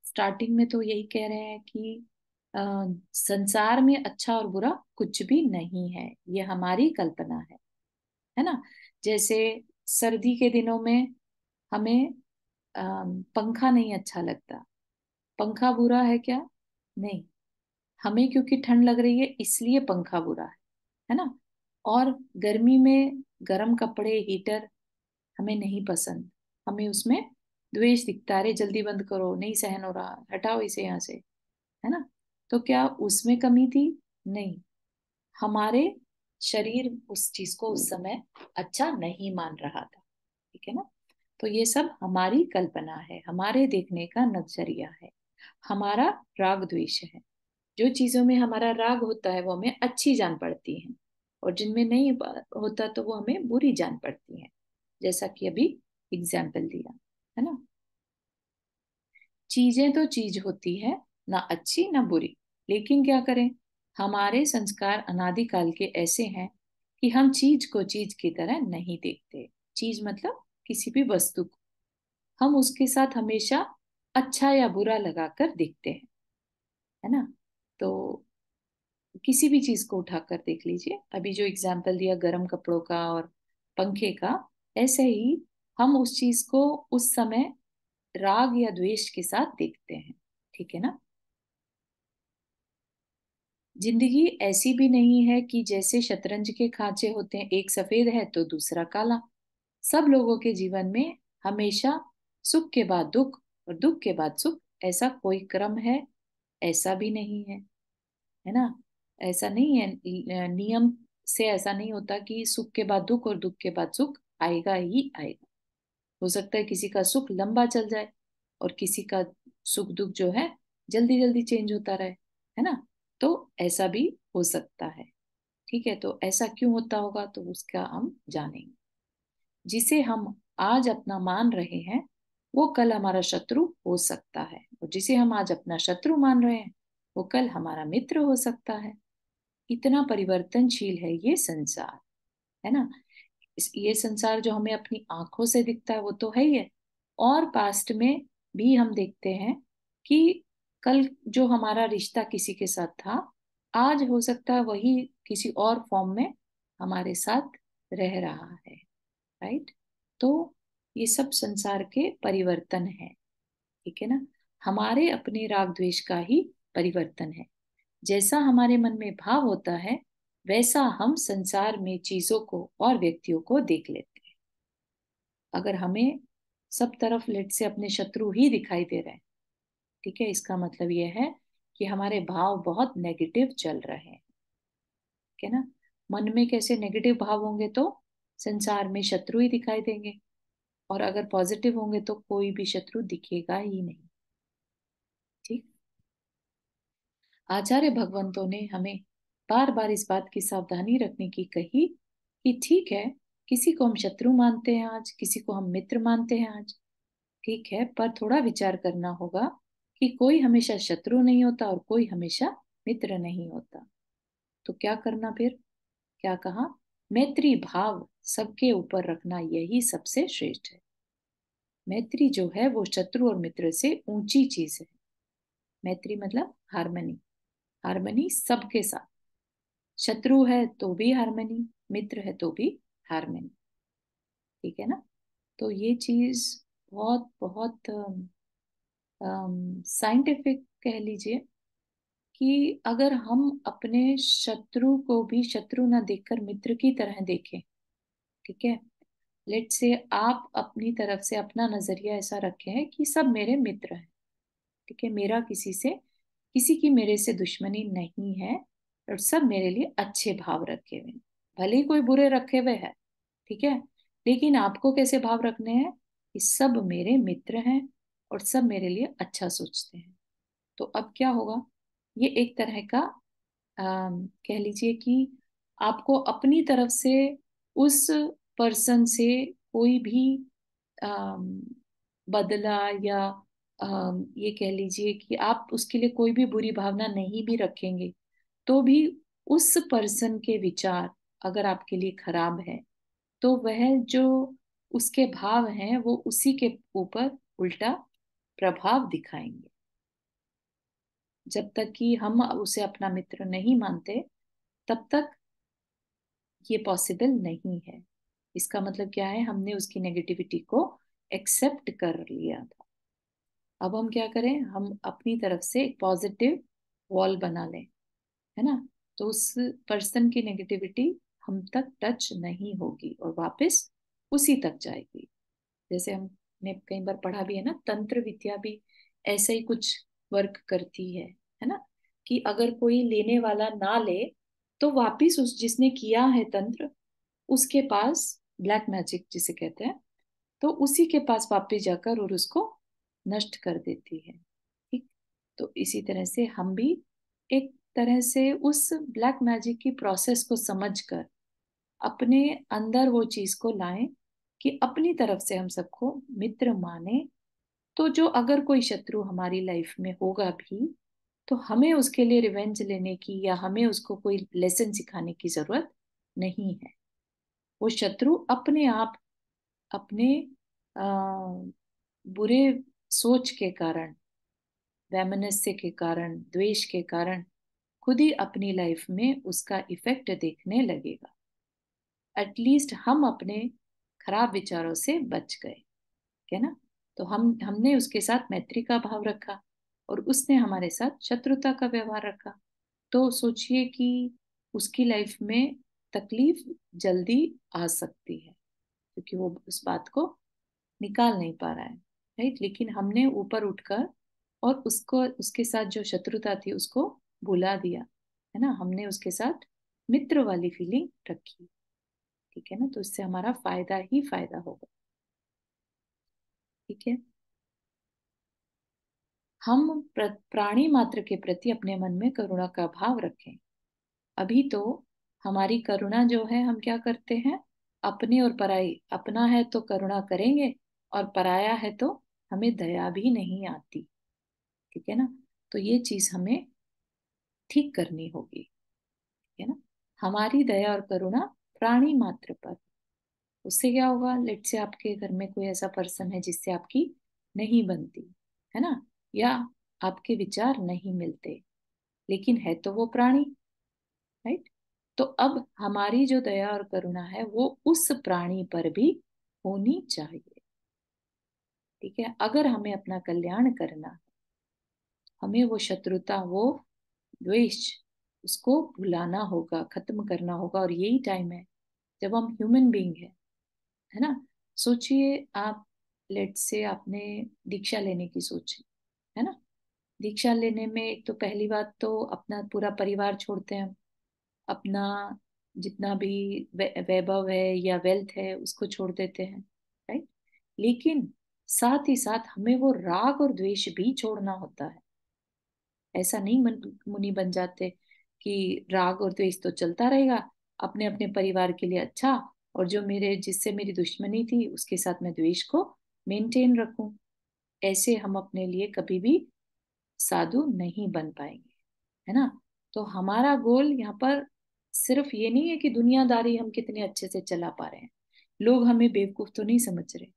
स्टार्टिंग में तो यही कह रहे हैं कि आ, संसार में अच्छा और बुरा कुछ भी नहीं है ये हमारी कल्पना है है ना जैसे सर्दी के दिनों में हमें पंखा नहीं अच्छा लगता पंखा बुरा है क्या नहीं हमें क्योंकि ठंड लग रही है इसलिए पंखा बुरा है है ना और गर्मी में गर्म कपड़े हीटर हमें नहीं पसंद हमें उसमें द्वेष दिखता है जल्दी बंद करो नहीं सहन हो रहा हटाओ इसे यहाँ से है ना तो क्या उसमें कमी थी नहीं हमारे शरीर उस चीज को उस समय अच्छा नहीं मान रहा था ठीक है ना तो ये सब हमारी कल्पना है हमारे देखने का नजरिया है हमारा राग द्वेष है जो चीजों में हमारा राग होता है वो हमें अच्छी जान पड़ती है और जिनमें नहीं होता तो वो हमें बुरी जान पड़ती है जैसा कि अभी एग्जाम्पल दिया है ना चीजें तो चीज होती है ना अच्छी ना बुरी लेकिन क्या करें हमारे संस्कार अनादिकाल के ऐसे हैं कि हम चीज को चीज की तरह नहीं देखते चीज मतलब किसी भी वस्तु को हम उसके साथ हमेशा अच्छा या बुरा लगाकर देखते हैं है ना तो किसी भी चीज को उठाकर देख लीजिए अभी जो एग्जाम्पल दिया गर्म कपड़ों का और पंखे का ऐसे ही हम उस चीज को उस समय राग या द्वेष के साथ देखते हैं ठीक है ना जिंदगी ऐसी भी नहीं है कि जैसे शतरंज के खांचे होते हैं एक सफेद है तो दूसरा काला सब लोगों के जीवन में हमेशा सुख के बाद दुख और दुख के बाद सुख ऐसा कोई क्रम है ऐसा भी नहीं है है ना ऐसा नहीं है नियम से ऐसा नहीं होता कि सुख के बाद दुख और दुख के बाद सुख आएगा ही आएगा हो सकता है किसी का सुख लंबा चल जाए और किसी का सुख दुख जो है जल्दी जल्दी चेंज होता रहे है ना तो ऐसा भी हो सकता है ठीक है तो ऐसा क्यों होता होगा तो उसका हम जानेंगे जिसे हम आज अपना मान रहे हैं वो कल हमारा शत्रु हो सकता है और जिसे हम आज अपना शत्रु मान रहे हैं वो कल हमारा मित्र हो सकता है इतना परिवर्तनशील है ये संसार है ना ये संसार जो हमें अपनी आंखों से दिखता है वो तो है ही है और पास्ट में भी हम देखते हैं कि कल जो हमारा रिश्ता किसी के साथ था आज हो सकता है वही किसी और फॉर्म में हमारे साथ रह रहा है राइट तो ये सब संसार के परिवर्तन है ठीक है ना हमारे अपने राग द्वेष का ही परिवर्तन है जैसा हमारे मन में भाव होता है वैसा हम संसार में चीजों को और व्यक्तियों को देख लेते हैं अगर हमें सब तरफ लेट से अपने शत्रु ही दिखाई दे रहे हैं ठीक है इसका मतलब यह है कि हमारे भाव बहुत नेगेटिव चल रहे हैं ठीक है ना मन में कैसे नेगेटिव भाव होंगे तो संसार में शत्रु ही दिखाई देंगे और अगर पॉजिटिव होंगे तो कोई भी शत्रु दिखेगा ही नहीं ठीक आचार्य भगवंतों ने हमें बार बार इस बात की सावधानी रखने की कही कि ठीक है किसी को हम शत्रु मानते हैं आज किसी को हम मित्र मानते हैं आज ठीक है पर थोड़ा विचार करना होगा कि कोई हमेशा शत्रु नहीं होता और कोई हमेशा मित्र नहीं होता तो क्या करना फिर क्या कहा मैत्री भाव सबके ऊपर रखना यही सबसे श्रेष्ठ है मैत्री जो है वो शत्रु और मित्र से ऊंची चीज है मैत्री मतलब हारमनी हारमनी सबके साथ शत्रु है तो भी हारमनी मित्र है तो भी हारमनी ठीक है ना तो ये चीज बहुत बहुत साइंटिफिक कह लीजिए कि अगर हम अपने शत्रु को भी शत्रु ना देखकर मित्र की तरह देखें ठीक है लेट से आप अपनी तरफ से अपना नजरिया ऐसा रखे हैं कि सब मेरे मित्र हैं ठीक है मेरा किसी से किसी की मेरे से दुश्मनी नहीं है और सब मेरे लिए अच्छे भाव रखे हुए हैं भले ही कोई बुरे रखे हुए है ठीक है लेकिन आपको कैसे भाव रखने हैं कि सब मेरे मित्र हैं और सब मेरे लिए अच्छा सोचते हैं तो अब क्या होगा ये एक तरह का आ, कह लीजिए कि आपको अपनी तरफ से उस पर्सन से कोई भी आ, बदला या आ, ये कह लीजिए कि आप उसके लिए कोई भी बुरी भावना नहीं भी रखेंगे तो भी उस पर्सन के विचार अगर आपके लिए खराब है तो वह जो उसके भाव हैं वो उसी के ऊपर उल्टा प्रभाव दिखाएंगे जब तक कि हम उसे अपना मित्र नहीं मानते तब तक ये पॉसिबल नहीं है इसका मतलब क्या है हमने उसकी नेगेटिविटी को एक्सेप्ट कर लिया था अब हम क्या करें हम अपनी तरफ से एक पॉजिटिव वॉल बना लें है ना तो उस पर्सन की नेगेटिविटी हम तक टच नहीं होगी और वापस उसी तक जाएगी जैसे हम ने कई बार पढ़ा भी है ना तंत्र विद्या भी ऐसा ही कुछ वर्क करती है है ना कि अगर कोई लेने वाला ना ले तो वापिस उस जिसने किया है तंत्र उसके पास ब्लैक मैजिक जिसे कहते हैं तो उसी के पास वापिस जाकर और उसको नष्ट कर देती है ठीक तो इसी तरह से हम भी एक तरह से उस ब्लैक मैजिक की प्रोसेस को समझ कर अपने अंदर वो चीज को लाएं कि अपनी तरफ से हम सबको मित्र माने तो जो अगर कोई शत्रु हमारी लाइफ में होगा भी तो हमें उसके लिए रिवेंज लेने की या हमें उसको कोई लेसन सिखाने की जरूरत नहीं है वो शत्रु अपने आप अपने आ, बुरे सोच के कारण वैमनस्य के कारण द्वेष के कारण खुद ही अपनी लाइफ में उसका इफेक्ट देखने लगेगा एटलीस्ट हम अपने खराब विचारों से बच गए है ना तो हम हमने उसके साथ मैत्री का भाव रखा और उसने हमारे साथ शत्रुता का व्यवहार रखा तो सोचिए कि उसकी लाइफ में तकलीफ जल्दी आ सकती है क्योंकि वो उस बात को निकाल नहीं पा रहा है राइट लेकिन हमने ऊपर उठकर और उसको उसके साथ जो शत्रुता थी उसको भुला दिया है ना हमने उसके साथ मित्र वाली फीलिंग रखी ठीक है ना तो इससे हमारा फायदा ही फायदा होगा ठीक है हम प्राणी मात्र के प्रति अपने मन में करुणा का भाव रखें अभी तो हमारी करुणा जो है हम क्या करते हैं अपने और पराई अपना है तो करुणा करेंगे और पराया है तो हमें दया भी नहीं आती ठीक है ना तो ये चीज हमें ठीक करनी होगी ठीक है ना हमारी दया और करुणा प्राणी मात्र पर उससे क्या होगा लेट से आपके घर में कोई ऐसा पर्सन है जिससे आपकी नहीं बनती है ना या आपके विचार नहीं मिलते लेकिन है तो वो प्राणी राइट तो अब हमारी जो दया और करुणा है वो उस प्राणी पर भी होनी चाहिए ठीक है अगर हमें अपना कल्याण करना हमें वो शत्रुता वो द्वेष उसको भुलाना होगा खत्म करना होगा और यही टाइम है जब हम ह्यूमन बींग है है ना सोचिए आप लेट से आपने दीक्षा लेने की सोची है ना दीक्षा लेने में एक तो पहली बात तो अपना पूरा परिवार छोड़ते हैं अपना जितना भी वैभव है या वेल्थ है उसको छोड़ देते हैं राइट लेकिन साथ ही साथ हमें वो राग और द्वेष भी छोड़ना होता है ऐसा नहीं मुनि बन जाते कि राग और द्वेष तो चलता रहेगा अपने अपने परिवार के लिए अच्छा और जो मेरे जिससे मेरी दुश्मनी थी उसके साथ मैं द्वेष को मेंटेन रखूं ऐसे हम अपने लिए कभी भी साधु नहीं बन पाएंगे है ना तो हमारा गोल यहाँ पर सिर्फ ये नहीं है कि दुनियादारी हम कितने अच्छे से चला पा रहे हैं लोग हमें बेवकूफ तो नहीं समझ रहे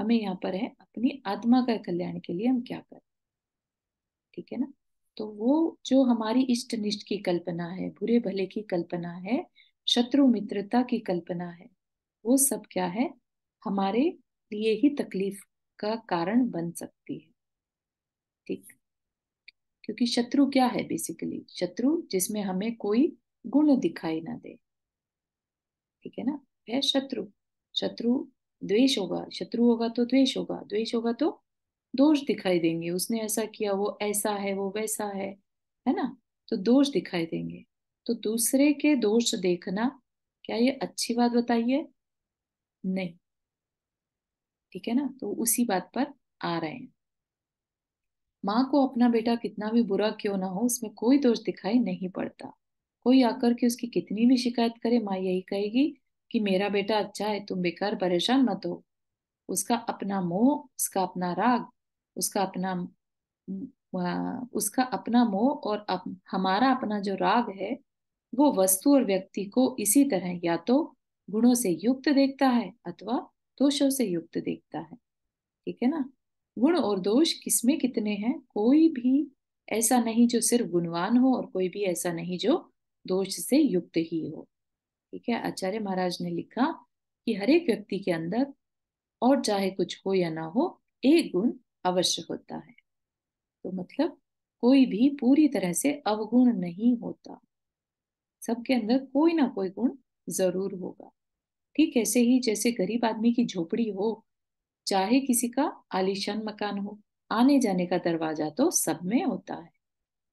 हमें यहाँ पर है अपनी आत्मा का कल्याण के लिए हम क्या कर ठीक है ना तो वो जो हमारी इष्ट निष्ठ की कल्पना है बुरे भले की कल्पना है शत्रु मित्रता की कल्पना है वो सब क्या है हमारे लिए ही तकलीफ का कारण बन सकती है ठीक क्योंकि शत्रु क्या है बेसिकली शत्रु जिसमें हमें कोई गुण दिखाई ना दे ठीक है ना है शत्रु शत्रु द्वेष होगा शत्रु होगा तो द्वेष होगा द्वेष होगा तो दोष दिखाई देंगे उसने ऐसा किया वो ऐसा है वो वैसा है है ना तो दोष दिखाई देंगे तो दूसरे के दोष देखना क्या ये अच्छी बात बताइए नहीं ठीक है ना तो उसी बात पर आ रहे हैं माँ को अपना बेटा कितना भी बुरा क्यों ना हो उसमें कोई दोष दिखाई नहीं पड़ता कोई आकर के उसकी कितनी भी शिकायत करे माँ यही कहेगी कि मेरा बेटा अच्छा है तुम बेकार परेशान मत हो उसका अपना मोह उसका अपना राग उसका अपना उसका अपना मोह और अप, हमारा अपना जो राग है वो वस्तु और व्यक्ति को इसी तरह या तो गुणों से युक्त देखता है अथवा दोषों से युक्त देखता है ठीक है ना गुण और दोष किसमें कितने हैं कोई भी ऐसा नहीं जो सिर्फ गुणवान हो और कोई भी ऐसा नहीं जो दोष से युक्त ही हो ठीक है आचार्य महाराज ने लिखा कि हर एक व्यक्ति के अंदर और चाहे कुछ हो या ना हो एक गुण अवश्य होता है तो मतलब कोई भी पूरी तरह से अवगुण नहीं होता सबके अंदर कोई ना कोई गुण जरूर होगा ठीक ऐसे ही जैसे गरीब आदमी की झोपड़ी हो चाहे किसी का आलिशान मकान हो आने जाने का दरवाजा तो सब में होता है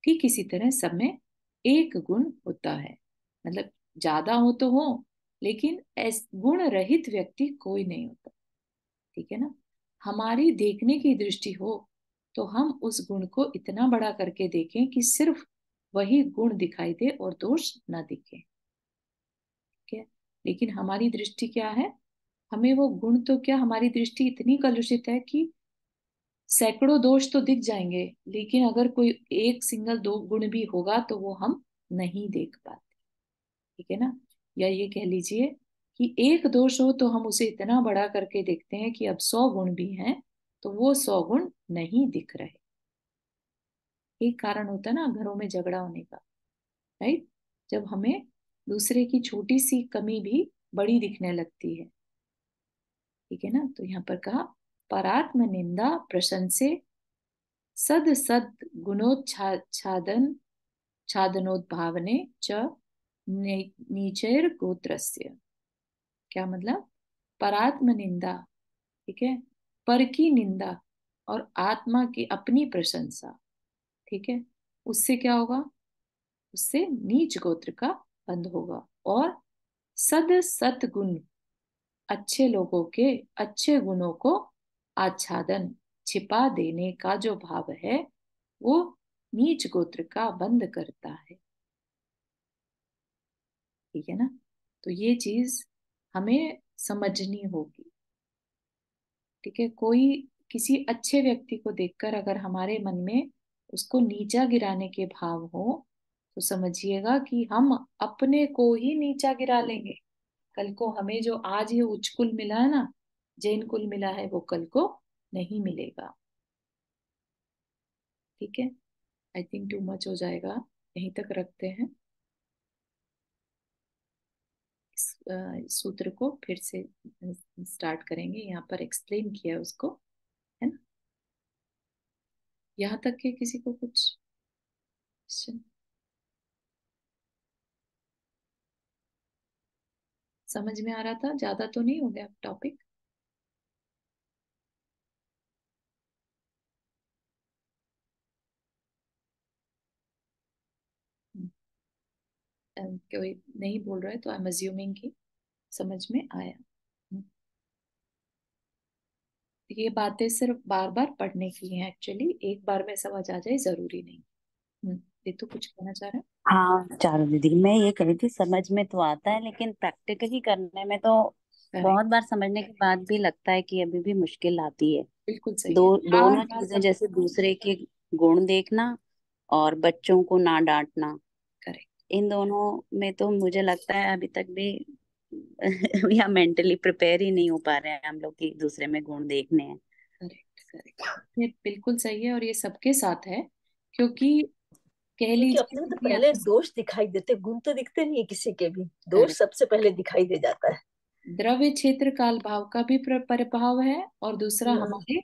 ठीक इसी तरह सब में एक गुण होता है मतलब ज्यादा हो तो हो लेकिन गुण रहित व्यक्ति कोई नहीं होता ठीक है ना हमारी देखने की दृष्टि हो तो हम उस गुण को इतना बड़ा करके देखें कि सिर्फ वही गुण दिखाई दे और दोष ना दिखे ठीक है लेकिन हमारी दृष्टि क्या है हमें वो गुण तो क्या हमारी दृष्टि इतनी कलुषित है कि सैकड़ों दोष तो दिख जाएंगे लेकिन अगर कोई एक सिंगल दो गुण भी होगा तो वो हम नहीं देख पाते ठीक है ना या ये कह लीजिए कि एक दोष हो तो हम उसे इतना बड़ा करके देखते हैं कि अब सौ गुण भी हैं तो वो सौ गुण नहीं दिख रहे एक कारण होता है ना घरों में झगड़ा होने का राइट जब हमें दूसरे की छोटी सी कमी भी बड़ी दिखने लगती है ठीक है ना तो यहाँ पर कहा परात्म निंदा प्रशंसे सद सद गुणोच्छादन छादनोद्भावने च नीचेर गोत्रस्य क्या मतलब परात्म निंदा ठीक है पर की निंदा और आत्मा की अपनी प्रशंसा ठीक है उससे क्या होगा उससे नीच गोत्र का बंद होगा और सद सतगुण अच्छे लोगों के अच्छे गुणों को आच्छादन छिपा देने का जो भाव है वो नीच गोत्र का बंद करता है ठीक है ना तो ये चीज हमें समझनी होगी ठीक है कोई किसी अच्छे व्यक्ति को देखकर अगर हमारे मन में उसको नीचा गिराने के भाव हो तो समझिएगा कि हम अपने को ही नीचा गिरा लेंगे कल को हमें जो आज ये उच्च कुल मिला है ना जैन कुल मिला है वो कल को नहीं मिलेगा ठीक है आई थिंक टू मच हो जाएगा यहीं तक रखते हैं इस सूत्र को फिर से स्टार्ट करेंगे यहाँ पर एक्सप्लेन किया उसको यहाँ तक के किसी को कुछ समझ में आ रहा था ज्यादा तो नहीं हो गया टॉपिक हम्म, कोई नहीं बोल रहा है तो आई एम अज्यूमिंग की समझ में आया ये बातें सिर्फ बार बार पढ़ने की हैं एक्चुअली एक बार में समझ आ जाए जरूरी नहीं हम्म, ये तो कुछ कहना चाह रहे है हाँ चारू दीदी मैं ये कह रही थी समझ में तो आता है लेकिन प्रैक्टिकली करने में तो बहुत बार समझने के बाद भी लगता है कि अभी भी मुश्किल आती है बिल्कुल सही दो हाँ, दोनों हाँ, चीजें जैसे हाँ, दूसरे के गुण देखना और बच्चों को ना डांटना करेक्ट इन दोनों में तो मुझे लगता है अभी तक भी [LAUGHS] या मेंटली प्रिपेयर ही नहीं हो पा रहे हैं हम लोग की दूसरे में गुण देखने हैं ये बिल्कुल सही है और ये सबके साथ है क्योंकि कह लीजिए अपने तो पहले दोष दिखाई देते गुण तो दिखते नहीं है किसी के भी दोष सबसे पहले दिखाई दे जाता है द्रव्य क्षेत्र काल भाव का भी प्रभाव है और दूसरा हम्म। हमारे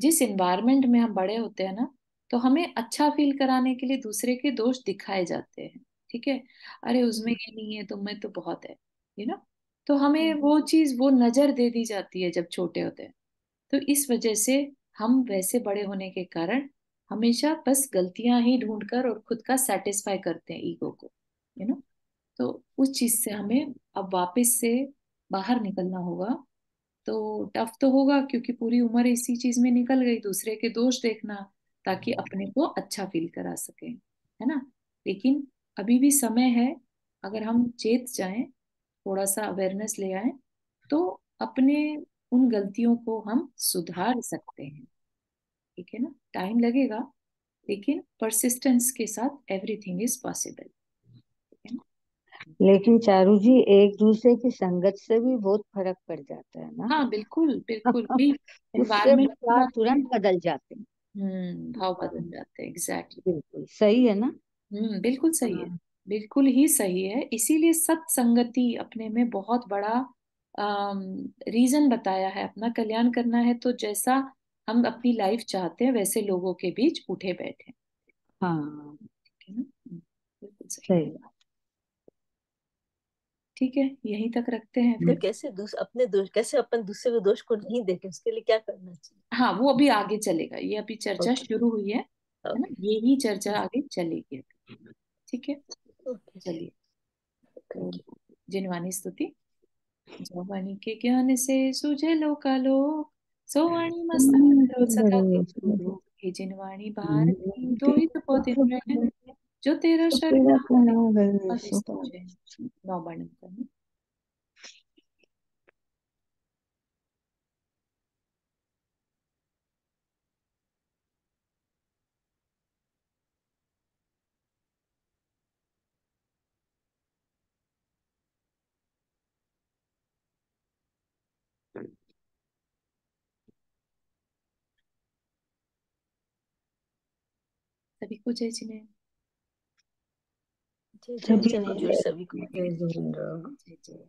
जिस इन्वायरमेंट में हम बड़े होते हैं ना तो हमें अच्छा फील कराने के लिए दूसरे के दोष दिखाए जाते हैं ठीक है अरे उसमें हम्म। ये नहीं है तुम में तो बहुत है यू नो तो हमें हम्म। वो चीज वो नजर दे दी जाती है जब छोटे होते हैं तो इस वजह से हम वैसे बड़े होने के कारण हमेशा बस गलतियां ही ढूंढ कर और खुद का सेटिस्फाई करते हैं ईगो को यू नो तो उस चीज से हमें अब वापस से बाहर निकलना होगा तो टफ तो होगा क्योंकि पूरी उम्र इसी चीज में निकल गई दूसरे के दोष देखना ताकि अपने को अच्छा फील करा सके है ना लेकिन अभी भी समय है अगर हम चेत जाएं थोड़ा सा अवेयरनेस ले आए तो अपने उन गलतियों को हम सुधार सकते हैं ठीक है ना टाइम लगेगा लेकिन परसिस्टेंस के साथ एवरीथिंग इज पॉसिबल लेकिन चारू जी एक दूसरे की संगत से भी बहुत फर्क पड़ जाता है ना हाँ बिल्कुल बिल्कुल एनवायरमेंट [LAUGHS] तुरंत बदल जाते हैं हम्म, भाव बदल जाते हैं एग्जैक्टली exactly. बिल्कुल सही है ना हम्म बिल्कुल सही हाँ. है बिल्कुल ही सही है इसीलिए सत्संगति अपने में बहुत बड़ा रीजन बताया है अपना कल्याण करना है तो जैसा हम अपनी लाइफ चाहते हैं वैसे लोगों के बीच उठे बैठे हाँ ठीक है हम्म, यहीं तक रखते हैं फिर कैसे दूस, अपने दोष कैसे अपन दूसरे को दोष को नहीं देखे उसके लिए क्या करना चाहिए हाँ वो अभी आगे चलेगा ये अभी चर्चा शुरू हुई है ना यही चर्चा आगे चलेगी ठीक है चलिए तो जिनवानी स्तुति जवानी के ज्ञान से सुझे लो का लो सोवाणी मस्तारो सदा के जिनवाणी हम्म। भारती दोहित पोतिन तो रहन जो तेरा तो शरण तो। नौ वर्णन करना सभी को जय जिनेन्द्र जय जय सभी को जय जिनेन्द्र जय जय